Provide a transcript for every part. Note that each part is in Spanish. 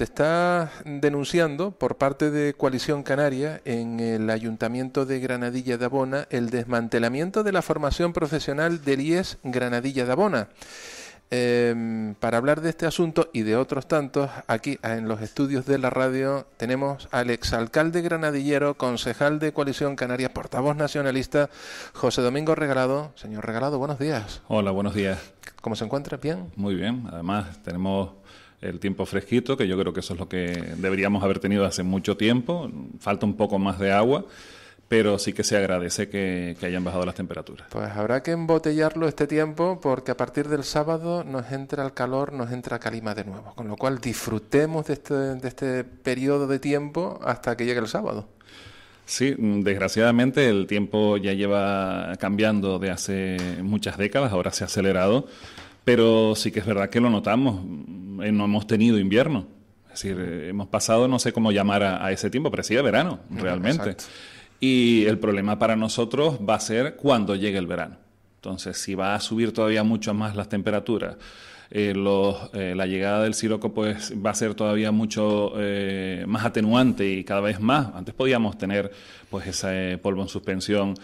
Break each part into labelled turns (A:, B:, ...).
A: se está denunciando por parte de Coalición Canaria en el Ayuntamiento de Granadilla de Abona el desmantelamiento de la formación profesional del IES Granadilla de Abona. Em, para hablar de este asunto y de otros tantos, aquí en los estudios de la radio tenemos al exalcalde granadillero, concejal de Coalición Canaria, portavoz nacionalista, José Domingo Regalado. Señor Regalado, buenos días.
B: Hola, buenos días.
A: ¿Cómo se encuentra? ¿Bien?
B: Muy bien. Además, tenemos el tiempo fresquito, que yo creo que eso es lo que deberíamos haber tenido hace mucho tiempo. Falta un poco más de agua, pero sí que se agradece que, hayan bajado las temperaturas. Pues
A: habrá que embotellarlo este tiempo porque a partir del sábado nos entra el calor, nos entra calima de nuevo. Con lo cual disfrutemos de este, de este periodo de tiempo
B: hasta que llegue el sábado. Sí, desgraciadamente el tiempo ya lleva cambiando de hace muchas décadas, ahora se ha acelerado pero sí que es verdad que lo notamos, eh, no hemos tenido invierno. Es decir, eh, hemos pasado, no sé cómo llamar a, ese tiempo, pero sí verano, realmente. Y el problema para nosotros va a ser cuando llegue el verano. Entonces, si va a subir todavía mucho más las temperaturas, eh, los, eh, la llegada del siroco pues, va a ser todavía mucho eh, más atenuante y cada vez más. Antes podíamos tener pues, ese polvo en suspensión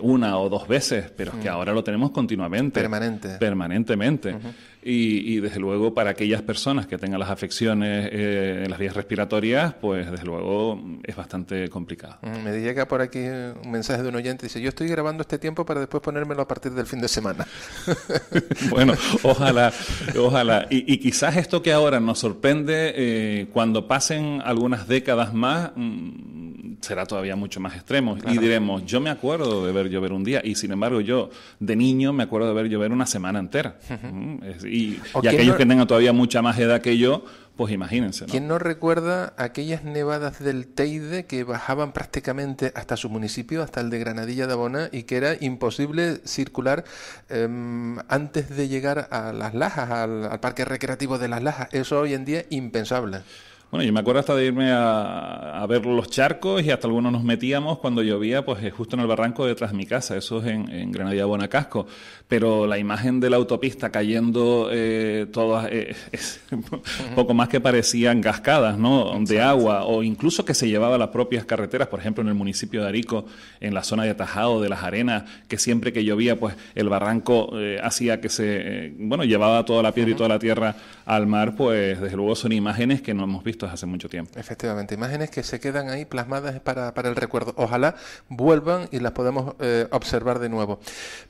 B: una o dos veces, pero es que mm. ahora lo tenemos continuamente. Permanente. Permanentemente. Y, desde luego para aquellas personas que tengan las afecciones eh, en las vías respiratorias, pues desde luego es bastante complicado.
A: Mm, me llega por aquí un mensaje de un oyente, dice, yo estoy grabando este tiempo para después ponérmelo a partir del fin de semana.
B: bueno, ojalá, ojalá. Y, quizás esto que ahora nos sorprende, eh, cuando pasen algunas décadas más, mm, será todavía mucho más extremo. Y diremos, yo me acuerdo de ver llover un día, y sin embargo yo de niño me acuerdo de ver llover una semana entera y, aquellos que tengan todavía mucha más edad que yo, pues imagínense. ¿Quién
A: no recuerda aquellas nevadas del Teide que bajaban prácticamente hasta su municipio, hasta el de Granadilla de Abona, y que era imposible circular em, antes de llegar a Las Lajas, al, al parque recreativo de Las Lajas? Eso hoy en día impensable.
B: Bueno, yo me acuerdo hasta de irme a, ver los charcos y hasta algunos nos metíamos cuando llovía, pues eh, justo en el barranco detrás de mi casa, eso es en, en Granadilla Casco. Pero la imagen de la autopista cayendo eh, todas, eh, poco más que parecían cascadas, ¿no? De agua, o incluso que se llevaba las propias carreteras, por ejemplo, en el municipio de Arico, en la zona de Atajado, de las Arenas, que siempre que llovía, pues el barranco eh, hacía que se, bueno, llevaba toda la piedra y toda la tierra al mar, pues desde luego son imágenes que no hemos visto hace mucho tiempo.
A: Efectivamente, imágenes que se quedan ahí plasmadas para, para el recuerdo. Ojalá vuelvan y las podamos eh, observar de nuevo.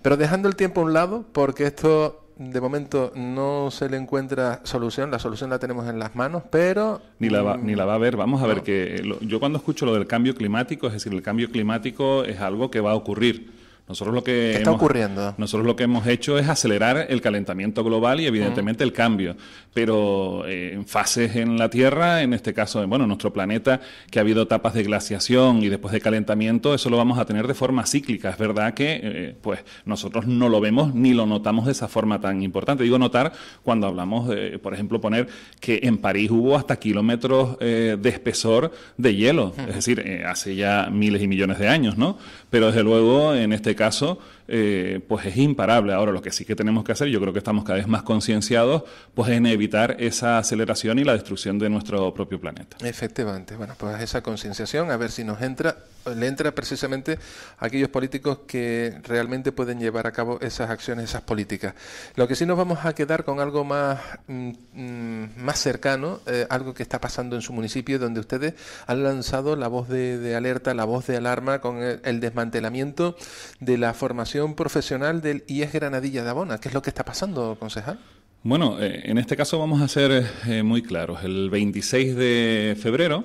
A: Pero dejando el tiempo a un lado, porque esto de momento no se le encuentra solución, la solución la tenemos en las manos, pero...
B: Ni la va, mm, ni la va a ver, vamos a ver que yo cuando escucho lo del cambio climático, es decir, el cambio climático es algo que va a ocurrir nosotros lo que ocurriendo? Nosotros lo que hemos hecho es acelerar el calentamiento global y evidentemente el cambio, pero eh, en fases en la Tierra, en este caso, bueno, nuestro planeta, que ha habido etapas de glaciación y después de calentamiento, eso lo vamos a tener de forma cíclica. Es verdad que, eh, pues, nosotros no lo vemos ni lo notamos de esa forma tan importante. Digo notar cuando hablamos, de, por ejemplo, poner que en París hubo hasta kilómetros eh, de espesor de hielo, es decir, hace ya miles y millones de años, ¿no? Pero desde luego en este este caso, eh, pues es imparable. Ahora, lo que sí que tenemos que hacer, yo creo que estamos cada vez más concienciados, pues en evitar esa aceleración y la destrucción de nuestro propio planeta.
A: Efectivamente. Bueno, pues esa concienciación, a ver si nos entra, le entra precisamente a aquellos políticos que realmente pueden llevar a cabo esas acciones, esas políticas. Lo que sí nos vamos a quedar con algo más, mm, mm, más cercano, eh, algo que está pasando en su municipio, donde ustedes han lanzado la voz de, alerta, la voz de alarma con el desmantelamiento de la formación profesional del IES Granadilla de Abona. ¿Qué es lo que está pasando, concejal?
B: Bueno, eh, en este caso vamos a ser eh, muy claros. El 26 de febrero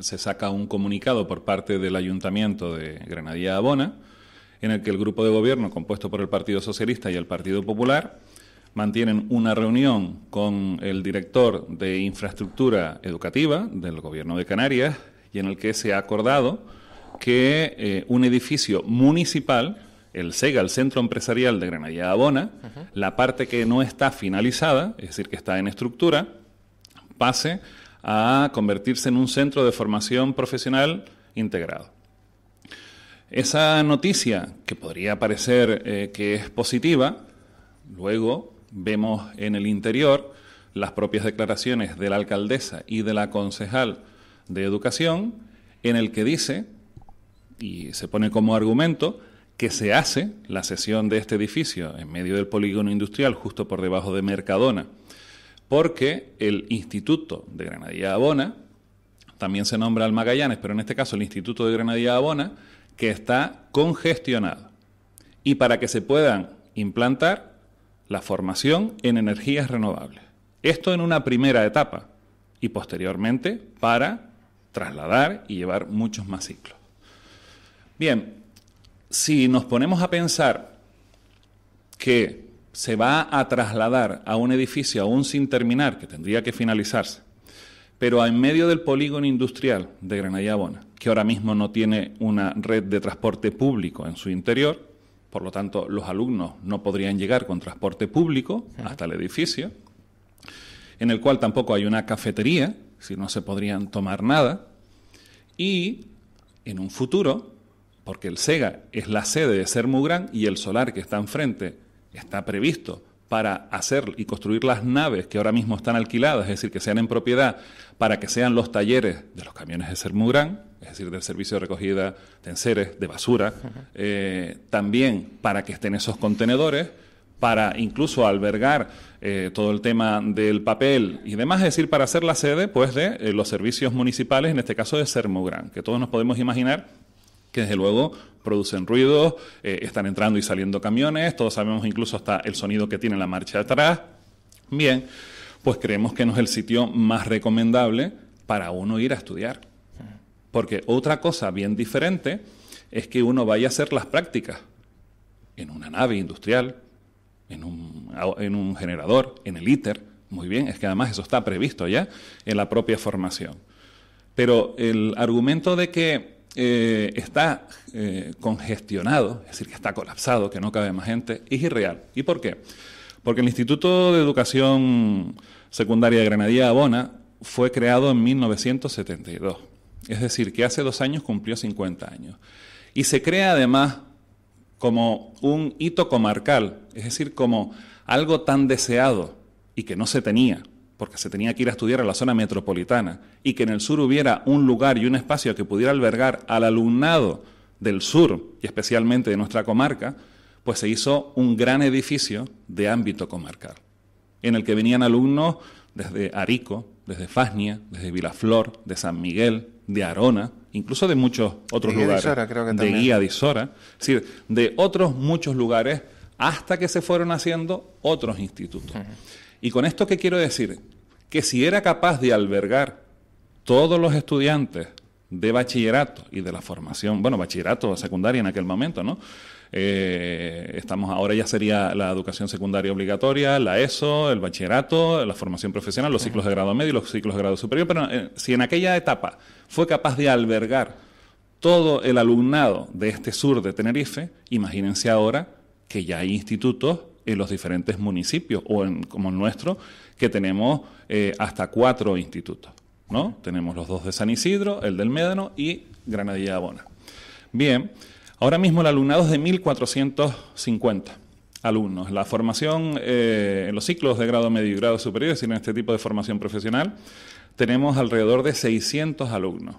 B: se saca un comunicado por parte del Ayuntamiento de Granadilla de Abona en el que el grupo de gobierno compuesto por el Partido Socialista y el Partido Popular mantienen una reunión con el director de infraestructura educativa del Gobierno de Canarias y en el que se ha acordado que eh, un edificio municipal, el SEGA, el Centro Empresarial de Granadilla Abona, la parte que no está finalizada, es decir, que está en estructura, pase a convertirse en un centro de formación profesional integrado. Esa noticia, que podría parecer eh, que es positiva, luego vemos en el interior las propias declaraciones de la alcaldesa y de la concejal de educación, en el que dice y se pone como argumento que se hace la cesión de este edificio en medio del polígono industrial, justo por debajo de Mercadona, porque el Instituto de Granadilla Abona, también se nombra al Magallanes, pero en este caso el Instituto de Granadilla Abona, que está congestionado. Y para que se puedan implantar la formación en energías renovables. Esto en una primera etapa y posteriormente para trasladar y llevar muchos más ciclos. Bien, si nos ponemos a pensar que se va a trasladar a un edificio aún sin terminar, que tendría que finalizarse, pero en medio del polígono industrial de bona, que ahora mismo no tiene una red de transporte público en su interior, por lo tanto los alumnos no podrían llegar con transporte público hasta el edificio, en el cual tampoco hay una cafetería, si no se podrían tomar nada, y en un futuro porque el SEGA es la sede de Sermugrán y el solar que está enfrente está previsto para hacer y construir las naves que ahora mismo están alquiladas, es decir, que sean en propiedad, para que sean los talleres de los camiones de Sermugrán, es decir, del servicio de recogida de enseres, de basura, eh, también para que estén esos contenedores, para incluso albergar eh, todo el tema del papel y demás, es decir, para hacer la sede pues, de eh, los servicios municipales, en este caso de Sermugrán, que todos nos podemos imaginar que desde luego producen ruidos, eh, están entrando y saliendo camiones, todos sabemos incluso hasta el sonido que tiene la marcha atrás. Bien, pues creemos que no es el sitio más recomendable para uno ir a estudiar. Porque otra cosa bien diferente es que uno vaya a hacer las prácticas en una nave industrial, en un generador, en el ITER. Muy bien, es que además eso está previsto ya en la propia formación. Pero el argumento de que eh, está eh, congestionado, es decir, que está colapsado, que no cabe más gente, es irreal. ¿Y por qué? Porque el Instituto de Educación Secundaria de Granadilla Abona fue creado en 1972, es decir, que hace dos años cumplió 50 años. Y se crea además como un hito comarcal, es decir, como algo tan deseado y que no se tenía, porque se tenía que ir a estudiar a la zona metropolitana, y que en el sur hubiera un lugar y un espacio que pudiera albergar al alumnado del sur, y especialmente de nuestra comarca, pues se hizo un gran edificio de ámbito comarcal, en el que venían alumnos desde Arico, desde Fasnia, desde Vilaflor, de San Miguel, de Arona, incluso de muchos otros de lugares, Isora, creo que de Guía de Isora, es decir, de otros muchos lugares, hasta que se fueron haciendo otros institutos. Y con esto, ¿qué quiero decir? que si era capaz de albergar todos los estudiantes de bachillerato y de la formación, bueno, bachillerato secundaria en aquel momento, ¿no? Eh, estamos ahora ya sería la educación secundaria obligatoria, la ESO, el bachillerato, la formación profesional, los ciclos de grado medio y los ciclos de grado superior, pero eh, si en aquella etapa fue capaz de albergar todo el alumnado de este sur de Tenerife, imagínense ahora que ya hay institutos en los diferentes municipios o en, como el nuestro que tenemos eh, hasta cuatro institutos. ¿no? Tenemos los dos de San Isidro, el del Médano y Granadilla de Abona. Bien, ahora mismo el alumnado es de 1.450 alumnos. La formación eh, en los ciclos de grado medio y grado superior, es decir, en este tipo de formación profesional, tenemos alrededor de 600 alumnos.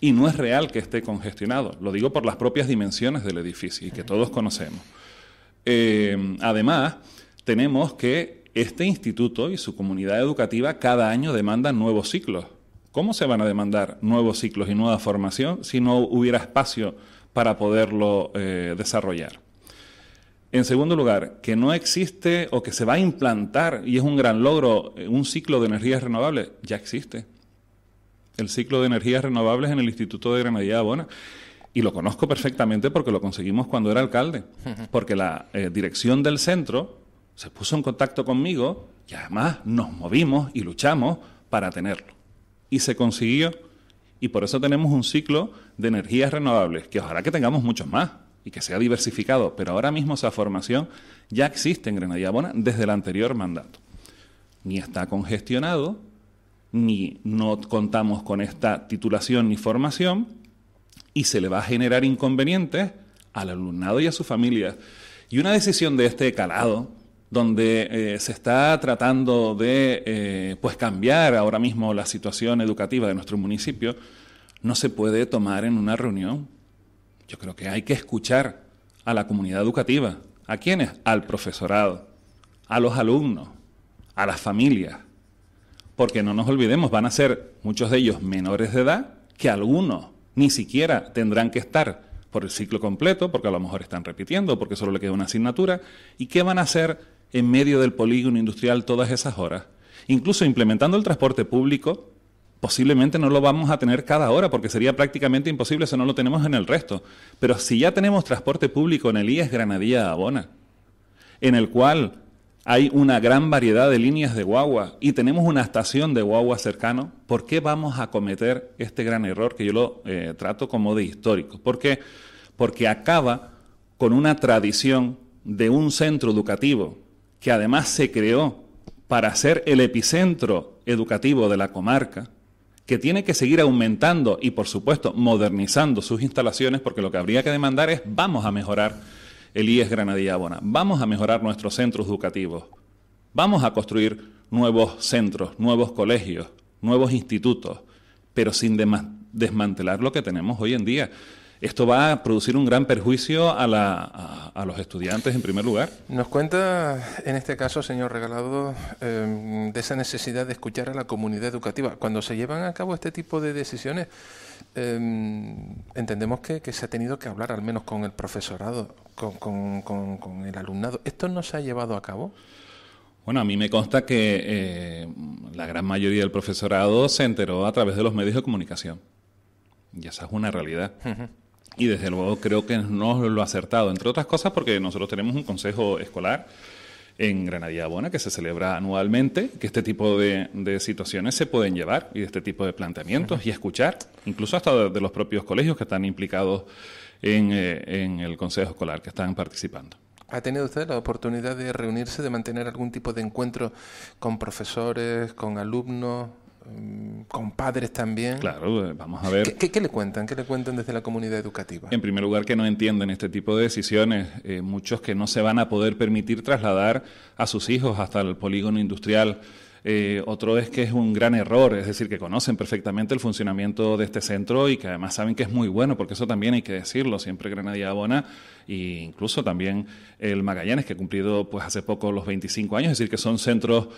B: Y no es real que esté congestionado, lo digo por las propias dimensiones del edificio y que todos conocemos. Eh, además, tenemos que este instituto y su comunidad educativa cada año demandan nuevos ciclos. ¿Cómo se van a demandar nuevos ciclos y nueva formación si no hubiera espacio para poderlo eh, desarrollar? En segundo lugar, que no existe o que se va a implantar, y es un gran logro, eh, un ciclo de energías renovables, ya existe. El ciclo de energías renovables en el Instituto de Granadilla de Abona. Y lo conozco perfectamente porque lo conseguimos cuando era alcalde. Porque la eh, dirección del centro se puso en contacto conmigo y además nos movimos y luchamos para tenerlo. Y se consiguió. Y por eso tenemos un ciclo de energías renovables, que ojalá que tengamos muchos más y que sea diversificado. Pero ahora mismo esa formación ya existe en Grenadilla Bona desde el anterior mandato. Ni está congestionado, ni no contamos con esta titulación ni formación, y se le va a generar inconvenientes al alumnado y a su familia. Y una decisión de este calado, donde eh, se está tratando de eh, pues cambiar ahora mismo la situación educativa de nuestro municipio, no se puede tomar en una reunión. Yo creo que hay que escuchar a la comunidad educativa. ¿A quiénes? Al profesorado, a los alumnos, a las familias. Porque no nos olvidemos, van a ser muchos de ellos menores de edad, que algunos ni siquiera tendrán que estar por el ciclo completo, porque a lo mejor están repitiendo, porque solo le queda una asignatura, y qué van a hacer en medio del polígono industrial todas esas horas. Incluso implementando el transporte público, posiblemente no lo vamos a tener cada hora porque sería prácticamente imposible si no lo tenemos en el resto. Pero si ya tenemos transporte público en el IES Granadilla Abona, en el cual hay una gran variedad de líneas de guagua y tenemos una estación de guagua cercano, ¿por qué vamos a cometer este gran error que yo lo eh, trato como de histórico? ¿Por qué? Porque acaba con una tradición de un centro educativo que además se creó para ser el epicentro educativo de la comarca, que tiene que seguir aumentando y, por supuesto, modernizando sus instalaciones, porque lo que habría que demandar es vamos a mejorar el IES Granadilla Bona, vamos a mejorar nuestros centros educativos, vamos a construir nuevos centros, nuevos colegios, nuevos institutos, pero sin desmantelar lo que tenemos hoy en día esto va a producir un gran perjuicio a, los estudiantes en primer lugar.
A: Nos cuenta, en este caso, señor Regalado, em, de esa necesidad de escuchar a la comunidad educativa. Cuando se llevan a cabo este tipo de decisiones, em, entendemos que, se ha tenido que hablar al menos con el profesorado, con, el alumnado. ¿Esto no se ha llevado a cabo?
B: Bueno, a mí me consta que eh, la gran mayoría del profesorado se enteró a través de los medios de comunicación. Y esa es una realidad. Y desde luego creo que no lo ha acertado, entre otras cosas porque nosotros tenemos un consejo escolar en Granadilla Bona que se celebra anualmente, que este tipo de, situaciones se pueden llevar y de este tipo de planteamientos y escuchar, incluso hasta de, los propios colegios que están implicados en, eh, en el consejo escolar, que están participando.
A: ¿Ha tenido usted la oportunidad de reunirse, de mantener algún tipo de encuentro con profesores, con alumnos? Mm, compadres también.
B: Claro, eh, vamos a ver. ¿Qué, qué, le cuentan? ¿Qué le cuentan desde la comunidad educativa? En primer lugar, que no entienden este tipo de decisiones. Eh, muchos que no se van a poder permitir trasladar a sus hijos hasta el polígono industrial eh, otro es que es un gran error, es decir, que conocen perfectamente el funcionamiento de este centro y que además saben que es muy bueno, porque eso también hay que decirlo, siempre Granadilla Abona e incluso también el Magallanes, que ha cumplido pues hace poco los 25 años, es decir, que son centros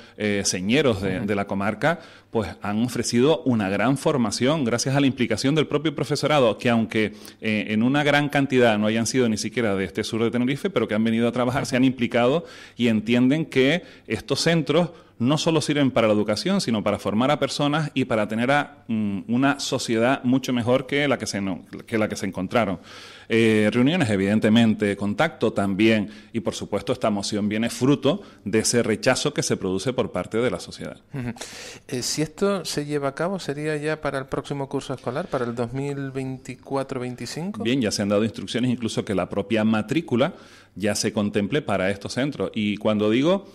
B: señeros eh, de, la comarca, pues han ofrecido una gran formación gracias a la implicación del propio profesorado, que aunque eh, en una gran cantidad no hayan sido ni siquiera de este sur de Tenerife, pero que han venido a trabajar, se han implicado y entienden que estos centros no solo sirven para la educación, sino para formar a personas y para tener a, mm, una sociedad mucho mejor que la que se, que la que se encontraron. Eh, reuniones, evidentemente, contacto también, y por supuesto esta moción viene fruto de ese rechazo que se produce por parte de la sociedad.
A: Eh, si esto se lleva a cabo, ¿sería ya para el próximo curso escolar, para el 2024-25?
B: Bien, ya se han dado instrucciones incluso que la propia matrícula ya se contemple para estos centros. Y cuando digo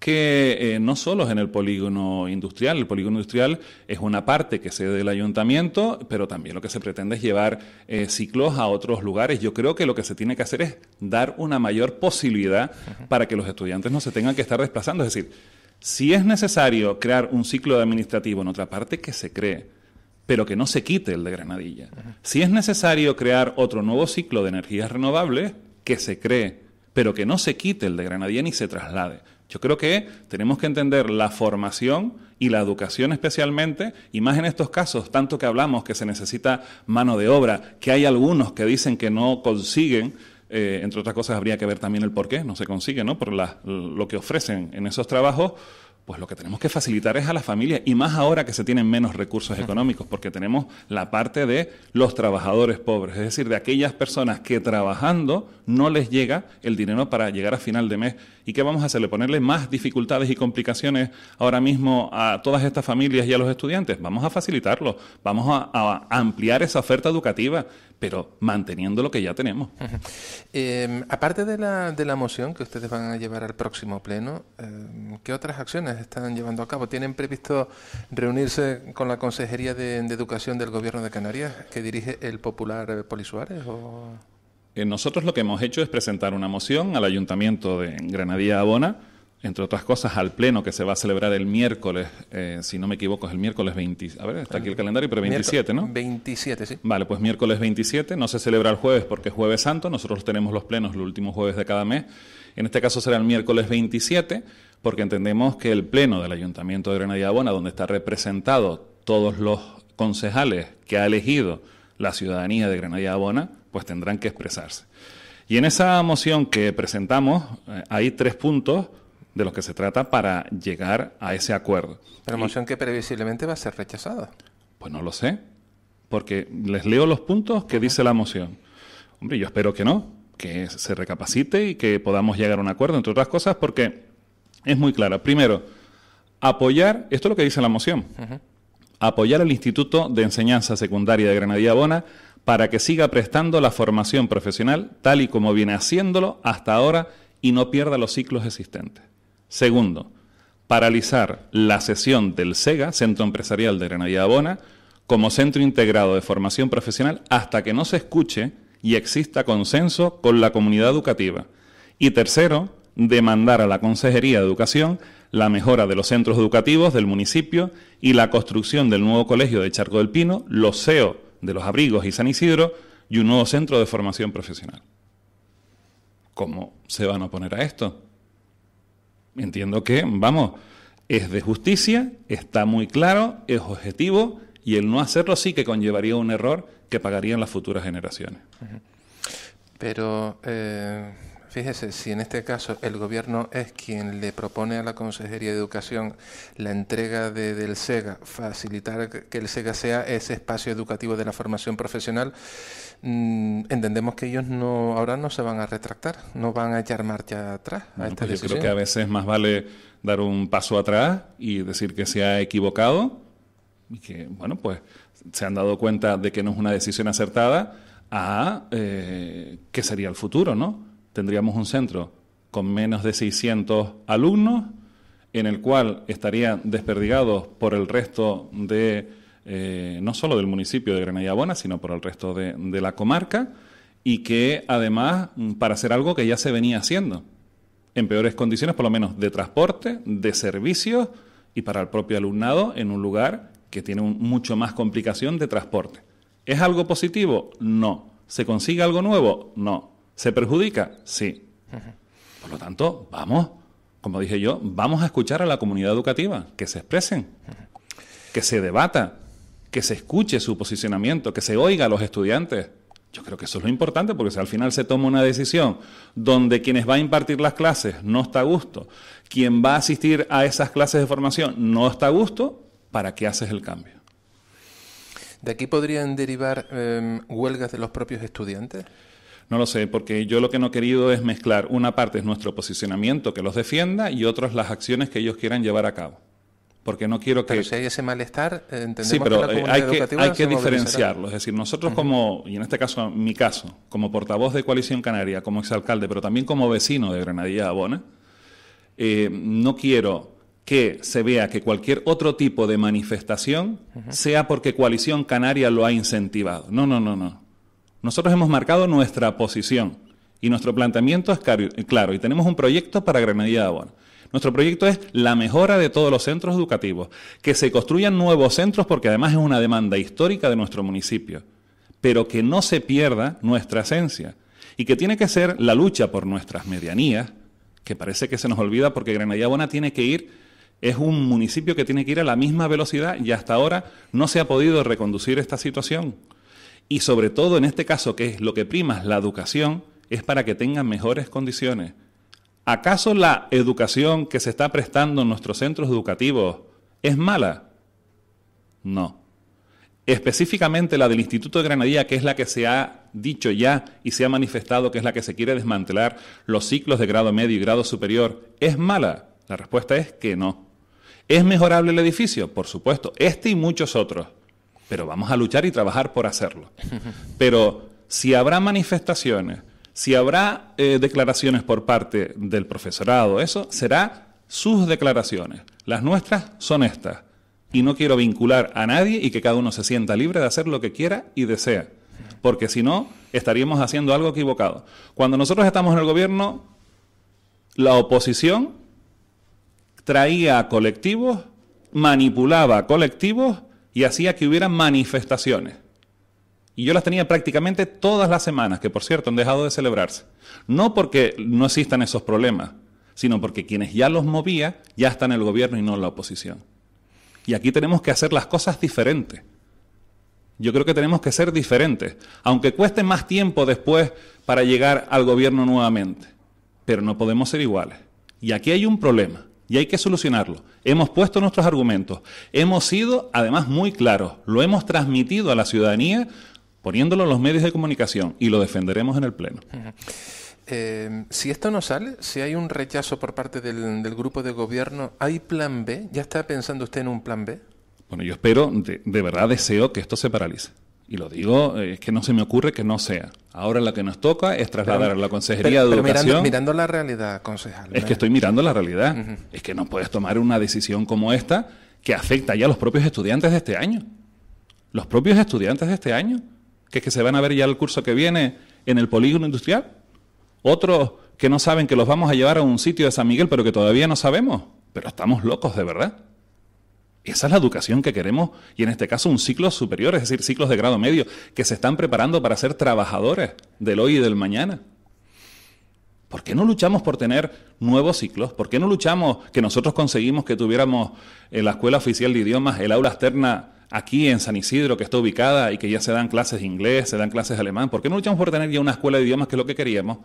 B: que eh, no solo es en el polígono industrial, el polígono industrial es una parte que dé del ayuntamiento, pero también lo que se pretende es llevar eh, ciclos a otros lugares. Yo creo que lo que se tiene que hacer es dar una mayor posibilidad para que los estudiantes no se tengan que estar desplazando. Es decir, si es necesario crear un ciclo administrativo en otra parte, que se cree pero que no se quite el de Granadilla. Si es necesario crear otro nuevo ciclo de energías renovables, que se cree, pero que no se quite el de Granadilla ni se traslade. Yo creo que tenemos que entender la formación y la educación especialmente, y más en estos casos, tanto que hablamos que se necesita mano de obra, que hay algunos que dicen que no consiguen, eh, entre otras cosas habría que ver también el por qué no se consigue, ¿no? Por lo que ofrecen en esos trabajos, pues lo que tenemos que facilitar es a las familias y más ahora que se tienen menos recursos económicos, porque tenemos la parte de los trabajadores pobres, es decir, de aquellas personas que trabajando no les llega el dinero para llegar a final de mes. ¿Y qué vamos a hacerle? ¿Ponerle más dificultades y complicaciones ahora mismo a todas estas familias y a los estudiantes? Vamos a facilitarlo, vamos a, ampliar esa oferta educativa, pero manteniendo lo que ya tenemos.
A: Em, aparte de la, de la moción que ustedes van a llevar al próximo pleno, em, ¿qué otras acciones? están llevando a cabo? ¿Tienen previsto reunirse con la Consejería de, Educación del Gobierno de Canarias, que dirige el popular Poli Suárez?
B: Eh, nosotros lo que hemos hecho es presentar una moción al Ayuntamiento de Granadilla Abona, entre otras cosas, al pleno que se va a celebrar el miércoles, eh, si no me equivoco, es el miércoles 27. A ver, está aquí el ah, calendario, pero 27, ¿no? 27, sí. Vale, pues miércoles 27. No se celebra el jueves porque es Jueves Santo. Nosotros tenemos los plenos el último jueves de cada mes. En este caso será el miércoles 27 porque entendemos que el Pleno del Ayuntamiento de Granada y Abona, donde están representados todos los concejales que ha elegido la ciudadanía de Granada y Abona, pues tendrán que expresarse. Y en esa moción que presentamos eh, hay tres puntos de los que se trata para llegar a ese acuerdo. Pero moción que previsiblemente va a ser rechazada. Pues no lo sé, porque les leo los puntos que dice la moción. Hombre, yo espero que no, que se recapacite y que podamos llegar a un acuerdo, entre otras cosas, porque es muy clara. Primero, apoyar, esto es lo que dice la moción, apoyar al Instituto de Enseñanza Secundaria de Granadilla Bona para que siga prestando la formación profesional tal y como viene haciéndolo hasta ahora y no pierda los ciclos existentes. Segundo, paralizar la sesión del SEGA, Centro Empresarial de Granadilla Bona, como centro integrado de formación profesional hasta que no se escuche y exista consenso con la comunidad educativa. Y tercero, demandar a la Consejería de Educación la mejora de los centros educativos del municipio y la construcción del nuevo colegio de Charco del Pino, los CEO de los Abrigos y San Isidro y un nuevo centro de formación profesional. ¿Cómo se van a oponer a esto? Entiendo que, vamos, es de justicia, está muy claro, es objetivo y el no hacerlo sí que conllevaría un error que pagarían las futuras generaciones.
A: Pero eh, Fíjese, si en este caso el gobierno es quien le propone a la Consejería de Educación la entrega del SEGA, facilitar que el SEGA sea ese espacio educativo de la formación profesional, mm, entendemos que ellos no ahora no se van a retractar, no van a echar marcha atrás. A esta decisión. Pues yo creo que a
B: veces más vale dar un paso atrás y decir que se ha equivocado y que, bueno, pues se han dado cuenta de que no es una decisión acertada a eh, qué sería el futuro, ¿no? tendríamos un centro con menos de 600 alumnos en el cual estarían desperdigados por el resto de, eh, no solo del municipio de Granada y Abona, sino por el resto de, la comarca, y que además mm, para hacer algo que ya se venía haciendo, en peores condiciones por lo menos de transporte, de servicios y para el propio alumnado en un lugar que tiene mucho más complicación de transporte. ¿Es algo positivo? No. ¿Se consigue algo nuevo? No. ¿Se perjudica? Sí. Por lo tanto, vamos, como dije yo, vamos a escuchar a la comunidad educativa, que se expresen, que se debata, que se escuche su posicionamiento, que se oiga a los estudiantes. Yo creo que eso es lo importante, porque si al final se toma una decisión donde quienes va a impartir las clases no está a gusto, quien va a asistir a esas clases de formación no está a gusto, ¿para qué haces el cambio?
A: ¿De aquí podrían derivar em, huelgas de los propios estudiantes?
B: No lo sé, porque yo lo que no he querido es mezclar una parte es nuestro posicionamiento que los defienda y otras las acciones que ellos quieran llevar a cabo. Porque no quiero que. Pero si hay ese malestar, eh, entendemos sí, pero eh, que hay que, hay que diferenciarlo. Es decir, nosotros, como, y en este caso, mi caso, como portavoz de Coalición Canaria, como exalcalde, pero también como vecino de Granadilla de Abona, eh, no quiero que se vea que cualquier otro tipo de manifestación sea porque Coalición Canaria lo ha incentivado. No, no, no, no. Nosotros hemos marcado nuestra posición y nuestro planteamiento es claro y tenemos un proyecto para Granadilla de Abona. Nuestro proyecto es la mejora de todos los centros educativos, que se construyan nuevos centros porque además es una demanda histórica de nuestro municipio, pero que no se pierda nuestra esencia y que tiene que ser la lucha por nuestras medianías, que parece que se nos olvida porque Granadilla Abona tiene que ir, es un municipio que tiene que ir a la misma velocidad y hasta ahora no se ha podido reconducir esta situación y sobre todo en este caso, que es lo que prima, la educación, es para que tengan mejores condiciones. ¿Acaso la educación que se está prestando en nuestros centros educativos es mala? No. Específicamente la del Instituto de Granadilla, que es la que se ha dicho ya y se ha manifestado que es la que se quiere desmantelar los ciclos de grado medio y grado superior, ¿es mala? La respuesta es que no. ¿Es mejorable el edificio? Por supuesto, este y muchos otros pero vamos a luchar y trabajar por hacerlo. Pero si habrá manifestaciones, si habrá eh, declaraciones por parte del profesorado, eso será sus declaraciones. Las nuestras son estas. Y no quiero vincular a nadie y que cada uno se sienta libre de hacer lo que quiera y desea. Porque si no, estaríamos haciendo algo equivocado. Cuando nosotros estamos en el gobierno, la oposición traía colectivos, manipulaba colectivos y hacía que hubiera manifestaciones. Y yo las tenía prácticamente todas las semanas, que por cierto han dejado de celebrarse. No porque no existan esos problemas, sino porque quienes ya los movía ya están en el gobierno y no en la oposición. Y aquí tenemos que hacer las cosas diferentes. Yo creo que tenemos que ser diferentes, aunque cueste más tiempo después para llegar al gobierno nuevamente. Pero no podemos ser iguales. Y aquí hay un problema y hay que solucionarlo. Hemos puesto nuestros argumentos, hemos sido además muy claros, lo hemos transmitido a la ciudadanía poniéndolo en los medios de comunicación y lo defenderemos en el Pleno.
A: Eh, si
B: esto no sale, si hay un rechazo por parte del, grupo de
A: gobierno, ¿hay plan B? ¿Ya está pensando usted en un plan B?
B: Bueno, yo espero, de verdad deseo que esto se paralice. Y lo digo, eh, es que no se me ocurre que no sea. Ahora lo que nos toca es trasladar a la Consejería de Educación. Pero mirando,
A: la realidad, concejal. Es que
B: estoy mirando la realidad. Es que no puedes tomar una decisión como esta que afecta ya a los propios estudiantes de este año. Los propios estudiantes de este año, que es que se van a ver ya el curso que viene en el polígono industrial. Otros que no saben que los vamos a llevar a un sitio de San Miguel, pero que todavía no sabemos. Pero estamos locos, de verdad. Esa es la educación que queremos y en este caso un ciclo superior, es decir, ciclos de grado medio, que se están preparando para ser trabajadores del hoy y del mañana. ¿Por qué no luchamos por tener nuevos ciclos? ¿Por qué no luchamos que nosotros conseguimos que tuviéramos en eh, la Escuela Oficial de Idiomas, el aula externa aquí en San Isidro, que está ubicada y que ya se dan clases de inglés, se dan clases de alemán? ¿Por qué no luchamos por tener ya una escuela de idiomas que es lo que queríamos?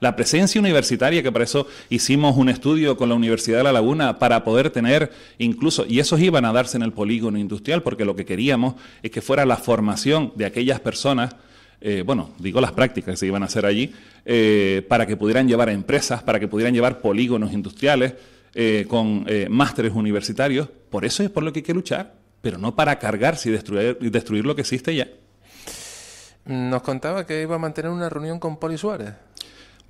B: la presencia universitaria, que para eso hicimos un estudio con la Universidad de La Laguna para poder tener incluso, y esos iban a darse en el polígono industrial, porque lo que queríamos es que fuera la formación de aquellas personas eh, bueno, digo las prácticas que se iban a hacer allí, eh, para que pudieran llevar a empresas, para que pudieran llevar polígonos industriales eh, con másteres universitarios. Por eso es por lo que hay que luchar, pero no para cargarse y destruir, destruir lo que existe ya.
A: Nos contaba que iba a mantener una reunión con Poli Suárez.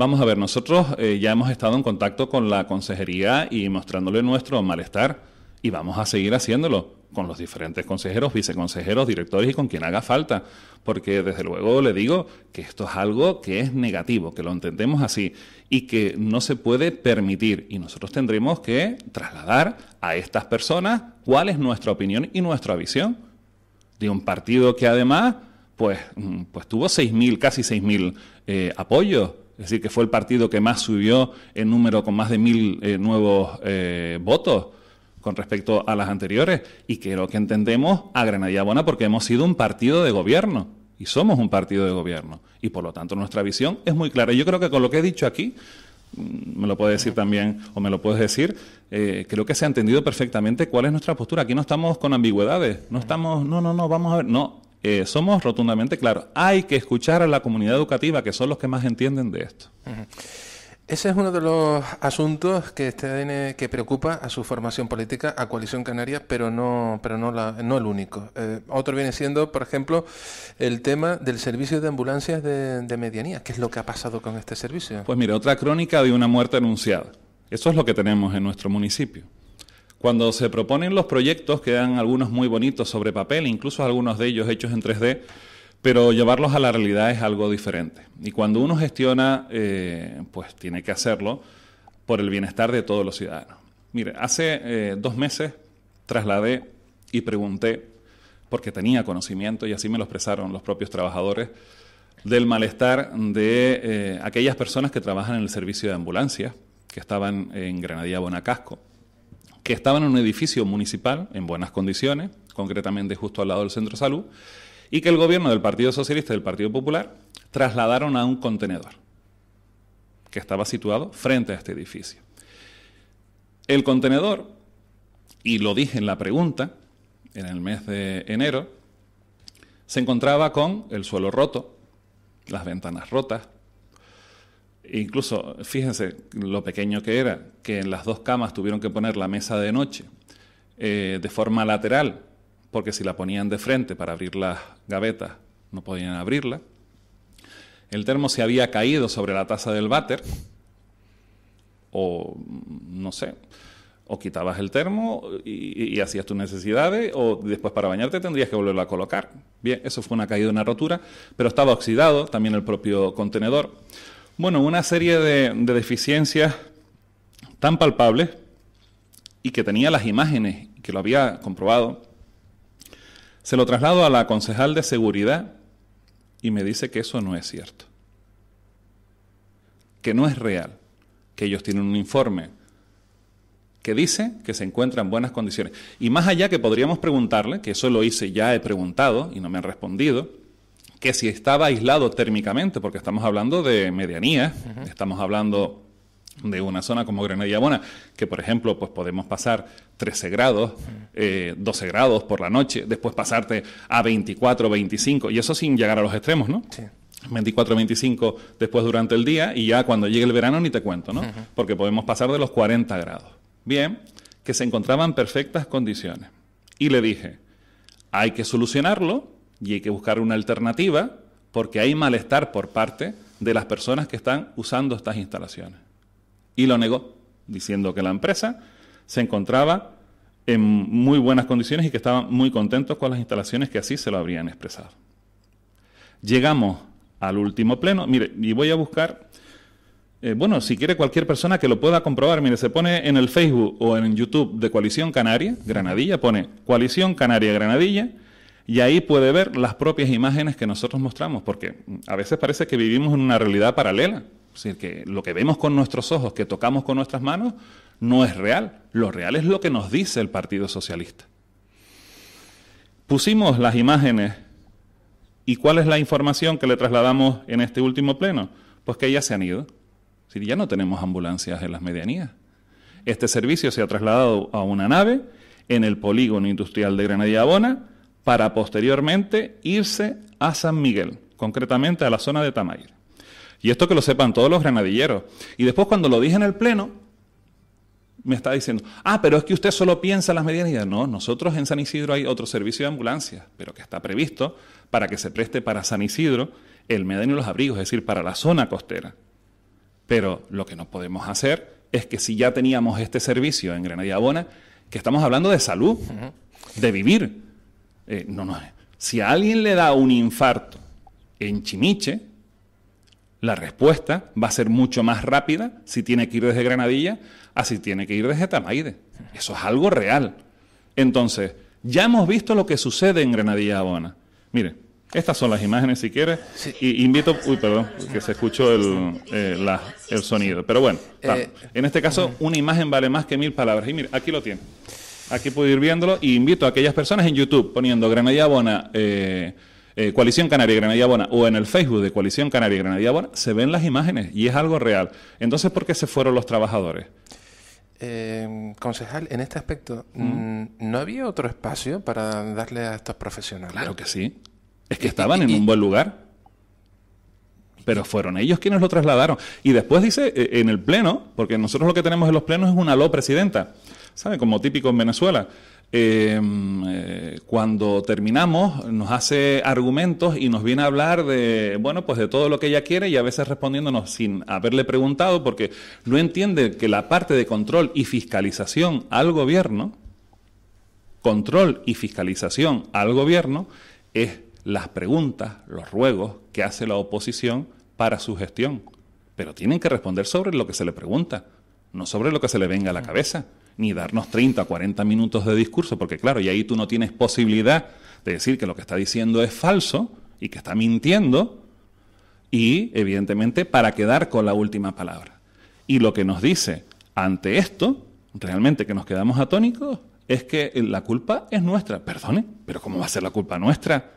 B: Vamos a ver, nosotros eh, ya hemos estado en contacto con la consejería y mostrándole nuestro malestar y vamos a seguir haciéndolo con los diferentes consejeros, viceconsejeros, directores y con quien haga falta, porque desde luego le digo que esto es algo que es negativo, que lo entendemos así y que no se puede permitir y nosotros tendremos que trasladar a estas personas cuál es nuestra opinión y nuestra visión de un partido que además pues, mm, pues tuvo 6.000, casi 6.000 eh, apoyos es decir, que fue el partido que más subió en número con más de mil eh, nuevos eh, votos con respecto a las anteriores, y creo que entendemos a Granadilla Bona porque hemos sido un partido de gobierno, y somos un partido de gobierno, y por lo tanto nuestra visión es muy clara. Yo creo que con lo que he dicho aquí, mm, me lo puede decir también, o me lo puedes decir, eh, creo que se ha entendido perfectamente cuál es nuestra postura. Aquí no estamos con ambigüedades, no estamos, no, no, no, vamos a ver, no, eh, somos rotundamente claros. Hay que escuchar a la comunidad educativa, que son los que más entienden de esto.
A: Ese es uno de los asuntos este que preocupa a su formación política, a Coalición Canaria, pero no, pero no, el único. Eh, otro viene siendo, por ejemplo, el tema del servicio de ambulancias de, medianía. ¿Qué es lo que ha pasado con este servicio?
B: Pues mira, otra crónica de una muerte anunciada. Eso es lo que tenemos en nuestro municipio. Cuando se proponen los proyectos, quedan algunos muy bonitos sobre papel, incluso algunos de ellos hechos en 3D, pero llevarlos a la realidad es algo diferente. Y cuando uno gestiona, eh, pues tiene que hacerlo por el bienestar de todos los ciudadanos. Mire, hace eh, dos meses trasladé y pregunté, porque tenía conocimiento y así me lo expresaron los propios trabajadores, del malestar de eh, aquellas personas que trabajan en el servicio de ambulancia, que estaban en Granadilla Bonacasco que estaban en un edificio municipal en buenas condiciones, concretamente justo al lado del centro de salud, y que el gobierno del Partido Socialista y del Partido Popular trasladaron a un contenedor que estaba situado frente a este edificio. El contenedor, y lo dije en la pregunta, en el mes de enero, se encontraba con el suelo roto, las ventanas rotas, Incluso, fíjense lo pequeño que era, que en las dos camas tuvieron que poner la mesa de noche eh, de forma lateral, porque si la ponían de frente para abrir las gavetas, no podían abrirla. El termo se había caído sobre la taza del váter, o mm, no sé, o quitabas el termo y, y, hacías tus necesidades, o después para bañarte tendrías que volverlo a colocar. Bien, eso fue una caída, una rotura, pero estaba oxidado también el propio contenedor. Bueno, una serie de, deficiencias tan palpables y que tenía las imágenes, que lo había comprobado, se lo traslado a la concejal de seguridad y me dice que eso no es cierto, que no es real, que ellos tienen un informe que dice que se encuentra en buenas condiciones. Y más allá que podríamos preguntarle, que eso lo hice, ya he preguntado y no me han respondido, que si estaba aislado térmicamente, porque estamos hablando de medianía, estamos hablando de una zona como Granada y que por ejemplo pues podemos pasar 13 grados, 12 eh, grados por la noche, después pasarte a 24, 25, y eso sin llegar a los extremos, ¿no? Sí. 24, 25 después durante el día y ya cuando llegue el verano ni te cuento, ¿no? Porque podemos pasar de los 40 grados. Bien, que se encontraban perfectas condiciones. Y le dije, hay que solucionarlo y hay que buscar una alternativa porque hay malestar por parte de las personas que están usando estas instalaciones. Y lo negó, diciendo que la empresa se encontraba en muy buenas condiciones y que estaban muy contentos con las instalaciones que así se lo habrían expresado. Llegamos al último pleno, mire, y voy a buscar, eh, bueno, si quiere cualquier persona que lo pueda comprobar, mire, se pone en el Facebook o en YouTube de Coalición Canaria, Granadilla, pone Coalición Canaria Granadilla, y ahí puede ver las propias imágenes que nosotros mostramos, porque a veces parece que vivimos en una realidad paralela. Es decir, que lo que vemos con nuestros ojos, que tocamos con nuestras manos, no es real. Lo real es lo que nos dice el Partido Socialista. Pusimos las imágenes ¿Y cuál es la información que le trasladamos en este último pleno? Pues que ya se han ido. Es ya no tenemos ambulancias en las medianías. Este servicio se ha trasladado a una nave en el polígono industrial de Granadilla Abona para posteriormente irse a San Miguel, concretamente a la zona de Tamayre. Y esto que lo sepan todos los granadilleros. Y después cuando lo dije en el Pleno, me está diciendo, ah, pero es que usted solo piensa en las medianías. no, nosotros en San Isidro hay otro servicio de ambulancias, pero que está previsto para que se preste para San Isidro el Medellín y los abrigos, es decir, para la zona costera. Pero lo que no podemos hacer es que si ya teníamos este servicio en Granadilla Bona, que estamos hablando de salud, de vivir, eh, no, no. Si a alguien le da un infarto en Chimiche, la respuesta va a ser mucho más rápida si tiene que ir desde Granadilla a si tiene que ir desde Tamaide. Eso es algo real. Entonces, ya hemos visto lo que sucede en Granadilla Habana. Mire, estas son las imágenes si quieres. Y invito, uy, perdón, que se escuchó el, eh, sonido. Pero bueno, eh, en este caso, una imagen vale más que mil palabras. Y mire, aquí lo tiene. Aquí puedo ir viéndolo y invito a aquellas personas en YouTube poniendo Granadilla Bona, eh, eh, Coalición Canaria y Granadilla Bona o en el Facebook de Coalición Canaria y Granadilla Bona, se ven las imágenes y es algo real. Entonces, ¿por qué se fueron los trabajadores?
A: Em, concejal, en este aspecto, mm. Mm, ¿no había otro espacio para darle a estos profesionales? Claro
B: que sí. Es que estaban en un buen lugar. Pero fueron ellos quienes lo trasladaron. Y después dice eh, en el pleno, porque nosotros lo que tenemos en los plenos es una lo presidenta. ¿sabe? Como típico en Venezuela. Em, eh, cuando terminamos nos hace argumentos y nos viene a hablar de bueno pues de todo lo que ella quiere y a veces respondiéndonos sin haberle preguntado porque no entiende que la parte de control y fiscalización al gobierno control y fiscalización al gobierno es las preguntas los ruegos que hace la oposición para su gestión pero tienen que responder sobre lo que se le pregunta no sobre lo que se le venga a la cabeza ni darnos 30 o 40 minutos de discurso, porque claro, y ahí tú no tienes posibilidad de decir que lo que está diciendo es falso y que está mintiendo, y evidentemente para quedar con la última palabra. Y lo que nos dice ante esto, realmente que nos quedamos atónicos, es que la culpa es nuestra. Perdone, pero ¿cómo va a ser la culpa nuestra?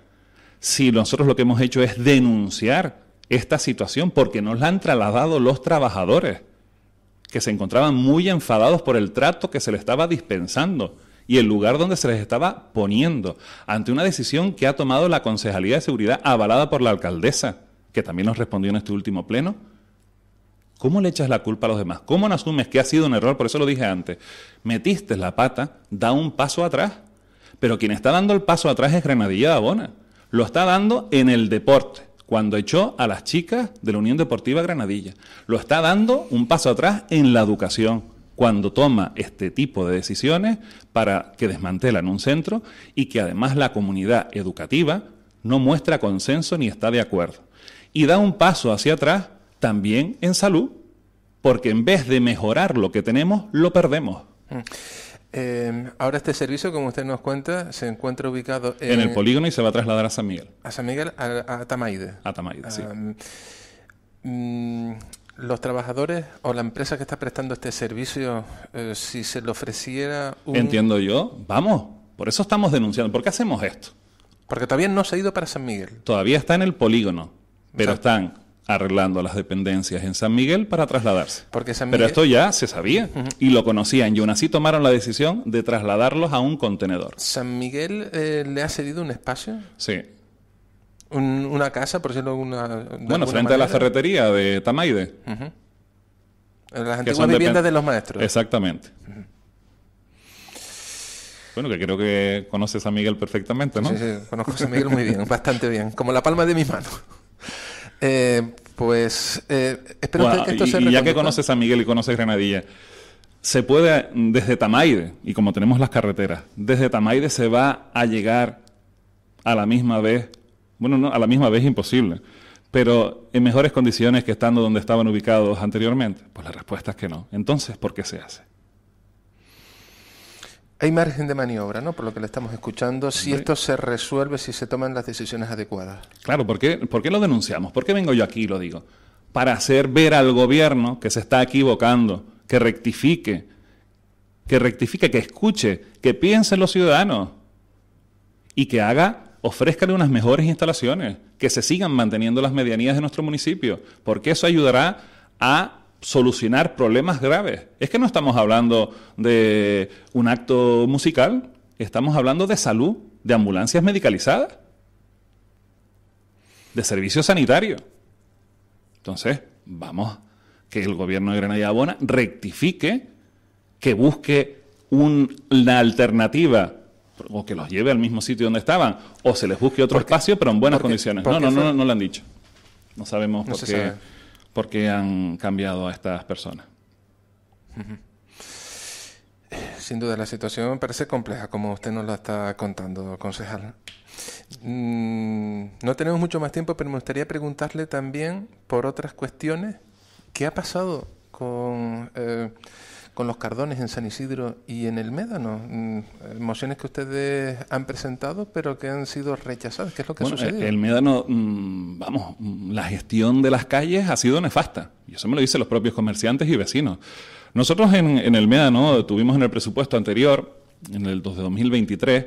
B: Si nosotros lo que hemos hecho es denunciar esta situación porque nos la han trasladado los trabajadores que se encontraban muy enfadados por el trato que se les estaba dispensando y el lugar donde se les estaba poniendo, ante una decisión que ha tomado la Concejalía de Seguridad avalada por la alcaldesa, que también nos respondió en este último pleno. ¿Cómo le echas la culpa a los demás? ¿Cómo no asumes que ha sido un error? Por eso lo dije antes. Metiste la pata, da un paso atrás. Pero quien está dando el paso atrás es Granadilla de Abona. Lo está dando en el deporte cuando echó a las chicas de la Unión Deportiva Granadilla. Lo está dando un paso atrás en la educación cuando toma este tipo de decisiones para que desmantelan un centro y que además la comunidad educativa no muestra consenso ni está de acuerdo. Y da un paso hacia atrás también en salud, porque en vez de mejorar lo que tenemos, lo perdemos.
A: Mm. Em, ahora este servicio, como usted nos cuenta, se encuentra ubicado en, el
B: polígono y se va a trasladar a San Miguel.
A: A San Miguel, a, Atamaide. A Tamaide, sí. Em, mm, los trabajadores o la empresa que está prestando este servicio, eh, si se le ofreciera
B: un... Entiendo yo, vamos, por eso estamos denunciando. ¿Por qué hacemos esto? Porque todavía no se ha ido para San Miguel. Todavía está en el polígono, pero están arreglando las dependencias en San Miguel para trasladarse. Pero esto ya se sabía y lo conocían y aún así tomaron la decisión de trasladarlos a un contenedor.
A: ¿San Miguel eh, le ha cedido un espacio? Sí. ¿Una casa, por ejemplo. una, Bueno, frente a la ferretería
B: de Tamaide.
A: Uh Las antiguas viviendas de los maestros.
B: Exactamente. Bueno, que creo que conoces a Miguel perfectamente, ¿no? Sí, sí, conozco a San Miguel muy bien,
A: bastante bien, como la palma de mi mano Eh, pues eh,
B: espero que esto ya que conoces a Miguel y conoces Granadilla, se puede desde Tamaide, y como tenemos las carreteras, desde Tamaide se va a llegar a la misma vez, bueno, no, a la misma vez imposible, pero en mejores condiciones que estando donde estaban ubicados anteriormente. Pues la respuesta es que no. Entonces, ¿por qué se hace?
A: Hay margen de maniobra, ¿no? Por lo que le estamos escuchando, si esto se resuelve, si se toman
B: las decisiones adecuadas. Claro, ¿por qué, lo denunciamos? ¿Por qué vengo yo aquí y lo digo? Para hacer ver al gobierno que se está equivocando, que rectifique, que rectifique, que escuche, que piensen los ciudadanos y que haga, ofrezcale unas mejores instalaciones, que se sigan manteniendo las medianías de nuestro municipio, porque eso ayudará a solucionar problemas graves. Es que no estamos hablando de un acto musical, estamos hablando de salud, de ambulancias medicalizadas, de servicio sanitario. Entonces, vamos, que el gobierno de Granada y Abona rectifique, que busque una alternativa o que los lleve al mismo sitio donde estaban, o se les busque otro espacio, pero en buenas condiciones. No, no, no, no, lo han dicho. No sabemos por qué por qué han cambiado a estas personas.
A: Sin duda, la situación me parece compleja, como usted nos la está contando, concejal. Mm, no tenemos mucho más tiempo, pero me gustaría preguntarle también por otras cuestiones. ¿Qué ha pasado con... Eh, con los cardones en San Isidro y en el Médano. Mm, mociones que ustedes han presentado, pero que han sido rechazadas. ¿Qué es lo que sucede? El
B: Médano, mm, vamos, mm, la gestión de las calles ha sido nefasta. Y eso me lo dicen los propios comerciantes y vecinos. Nosotros en, en el Médano tuvimos en el presupuesto anterior, en el de 2 2023,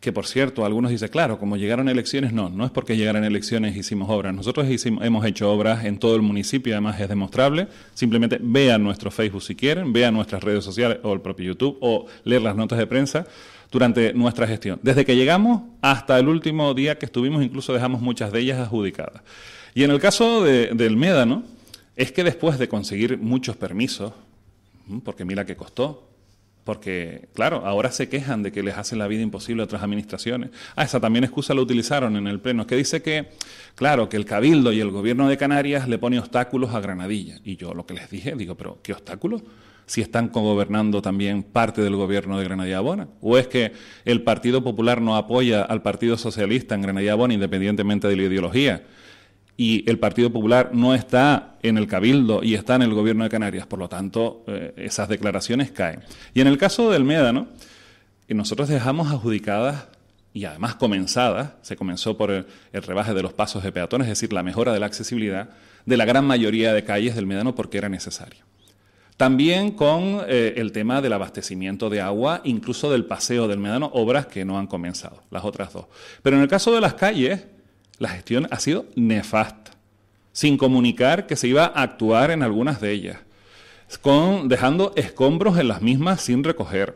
B: que por cierto, algunos dicen, claro, como llegaron elecciones, no, no es porque llegaron elecciones hicimos obras. Nosotros hemos hecho obras en todo el municipio, además es demostrable. Simplemente vean nuestro Facebook si quieren, vean nuestras redes sociales o el propio YouTube o leer las notas de prensa durante nuestra gestión. Desde que llegamos hasta el último día que estuvimos, incluso dejamos muchas de ellas adjudicadas. Y en el caso del Médano, es que después de conseguir muchos permisos, porque mira que costó, porque, claro, ahora se quejan de que les hacen la vida imposible a otras administraciones. Ah, esa también excusa la utilizaron en el Pleno, que dice que, claro, que el Cabildo y el Gobierno de Canarias le pone obstáculos a Granadilla. Y yo lo que les dije, digo, pero ¿qué obstáculos? Si están gobernando también parte del Gobierno de Granadilla Bona. ¿O es que el Partido Popular no apoya al Partido Socialista en Granadilla Bona independientemente de la ideología? y el Partido Popular no está en el Cabildo y está en el Gobierno de Canarias. Por lo tanto, eh, esas declaraciones caen. Y en el caso del Médano, eh, nosotros dejamos adjudicadas y además comenzadas, se comenzó por el, rebaje de los pasos de peatones, es decir, la mejora de la accesibilidad de la gran mayoría de calles del Médano porque era necesario. También con eh, el tema del abastecimiento de agua, incluso del paseo del Médano, obras que no han comenzado, las otras dos. Pero en el caso de las calles, la gestión ha sido nefasta, sin comunicar que se iba a actuar en algunas de ellas, con, dejando escombros en las mismas sin recoger.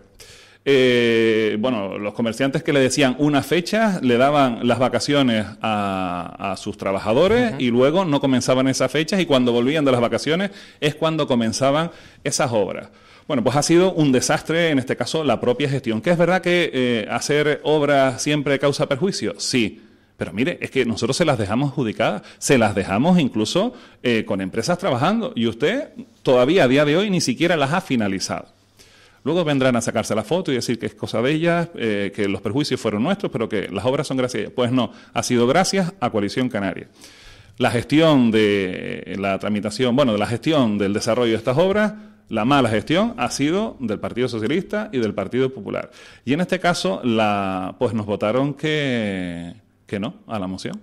B: Eh, bueno, los comerciantes que le decían una fecha, le daban las vacaciones a, sus trabajadores y luego no comenzaban esas fechas y cuando volvían de las vacaciones es cuando comenzaban esas obras. Bueno, pues ha sido un desastre, en este caso, la propia gestión. ¿Que es verdad que eh, hacer obras siempre causa perjuicio? Sí pero mire, es que nosotros se las dejamos adjudicadas, se las dejamos incluso eh, con empresas trabajando y usted todavía a día de hoy ni siquiera las ha finalizado. Luego vendrán a sacarse la foto y decir que es cosa de ellas, eh, que los perjuicios fueron nuestros, pero que las obras son gracias a ellas. Pues no, ha sido gracias a Coalición Canaria. La gestión de eh, la tramitación, bueno, de la gestión del desarrollo de estas obras, la mala gestión ha sido del Partido Socialista y del Partido Popular. Y en este caso, la, pues nos votaron que que no a la moción.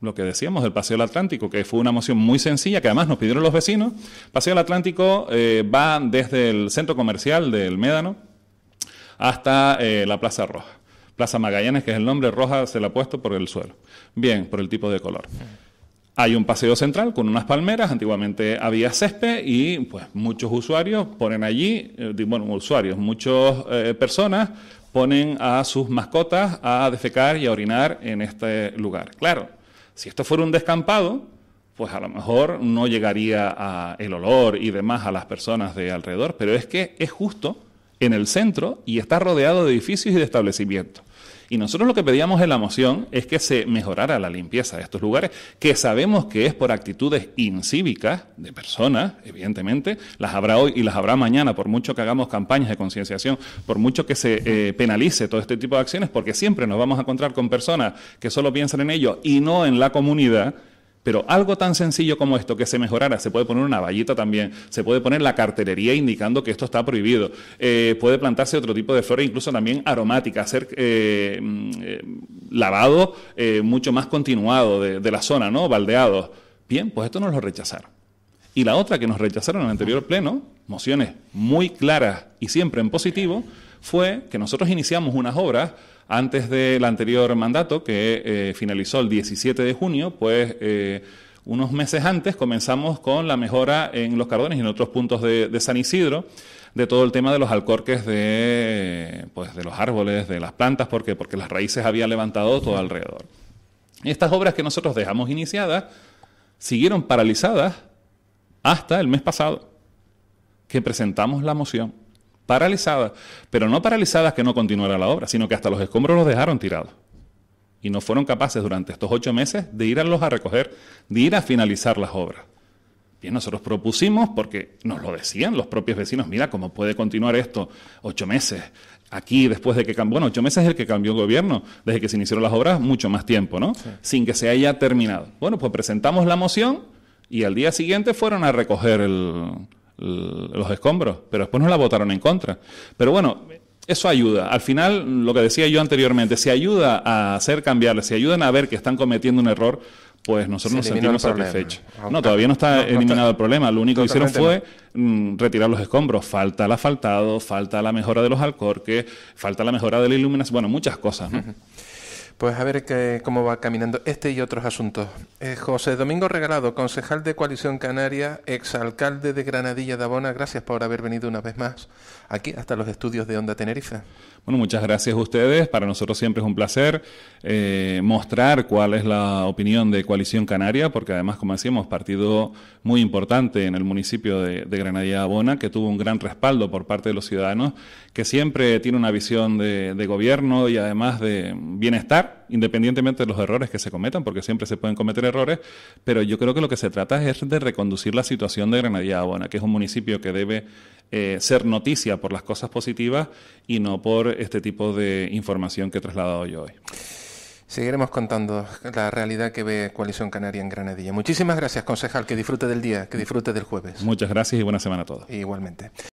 B: Lo que decíamos del Paseo del Atlántico, que fue una moción muy sencilla, que además nos pidieron los vecinos. Paseo del Atlántico eh, va desde el centro comercial del Médano hasta eh, la Plaza Roja. Plaza Magallanes, que es el nombre, roja se la ha puesto por el suelo. Bien, por el tipo de color. Hay un paseo central con unas palmeras, antiguamente había césped y pues muchos usuarios ponen allí, eh, bueno, usuarios, muchas personas ponen a sus mascotas a defecar y a orinar en este lugar. Claro, si esto fuera un descampado, pues a lo mejor no llegaría a el olor y demás a las personas de alrededor, pero es que es justo en el centro y está rodeado de edificios y de establecimientos. Y nosotros lo que pedíamos en la moción es que se mejorara la limpieza de estos lugares, que sabemos que es por actitudes incívicas de personas, evidentemente, las habrá hoy y las habrá mañana, por mucho que hagamos campañas de concienciación, por mucho que se eh, penalice todo este tipo de acciones, porque siempre nos vamos a encontrar con personas que solo piensan en ello y no en la comunidad pero algo tan sencillo como esto, que se mejorara, se puede poner una vallita también, se puede poner la cartelería indicando que esto está prohibido, eh, puede plantarse otro tipo de flora, incluso también aromática, hacer eh, mm, eh, lavado mucho más continuado de, la zona, ¿no? Baldeado. Bien, pues esto no lo rechazaron. Y la otra que nos rechazaron en el anterior pleno, mociones muy claras y siempre en positivo, fue que nosotros iniciamos unas obras antes del anterior mandato que eh, finalizó el 17 de junio, pues eh, unos meses antes comenzamos con la mejora en los cardones y en otros puntos de, San Isidro de todo el tema de los alcorques de, pues, de los árboles, de las plantas, porque las raíces habían levantado todo alrededor. Estas obras que nosotros dejamos iniciadas siguieron paralizadas hasta el mes pasado, que presentamos la moción paralizada, pero no paralizada que no continuara la obra, sino que hasta los escombros los dejaron tirados. Y no fueron capaces durante estos ocho meses de ir a los a recoger, de ir a finalizar las obras. Bien, nosotros propusimos, porque nos lo decían los propios vecinos, mira cómo puede continuar esto ocho meses, aquí después de que cambió, bueno, ocho meses es el que cambió el gobierno, desde que se iniciaron las obras, mucho más tiempo, ¿no? Sin que se haya terminado. Bueno, pues presentamos la moción y al día siguiente fueron a recoger los escombros, pero después nos la votaron en contra. Pero bueno, eso ayuda. Al final, lo que decía yo anteriormente, si ayuda a hacer cambiarles, si ayudan a ver que están cometiendo un error, pues nosotros nos sentimos satisfechos. no, todavía no está eliminado el problema. Lo único que hicieron fue mm, retirar los escombros. Falta el asfaltado, falta la mejora de los alcorques, falta la mejora de la iluminación, bueno, muchas cosas.
A: Pues a ver cómo va caminando este
B: y otros asuntos.
A: Eh, José Domingo Regalado, concejal de Coalición Canaria, exalcalde de Granadilla de Abona, gracias por haber venido una vez más aquí hasta los estudios de
B: Onda Tenerife. Bueno, muchas gracias a ustedes. Para nosotros siempre es un placer eh, mostrar cuál es la opinión de Coalición Canaria, porque además, como decíamos, partido muy importante en el municipio de, de Granadilla Abona, que tuvo un gran respaldo por parte de los ciudadanos, que siempre tiene una visión de, de gobierno y además de bienestar, independientemente de los errores que se cometan, porque siempre se pueden cometer errores, pero yo creo que lo que se trata es de reconducir la situación de Granadilla Abona, que es un municipio que debe eh, ser noticia por las cosas positivas y no por este tipo de información que he trasladado yo hoy. Seguiremos
A: contando la realidad que ve Coalición Canaria en Granadilla. Muchísimas gracias, concejal. Que disfrute del día, que disfrute del jueves.
B: Muchas gracias y buena semana a todos. Igualmente.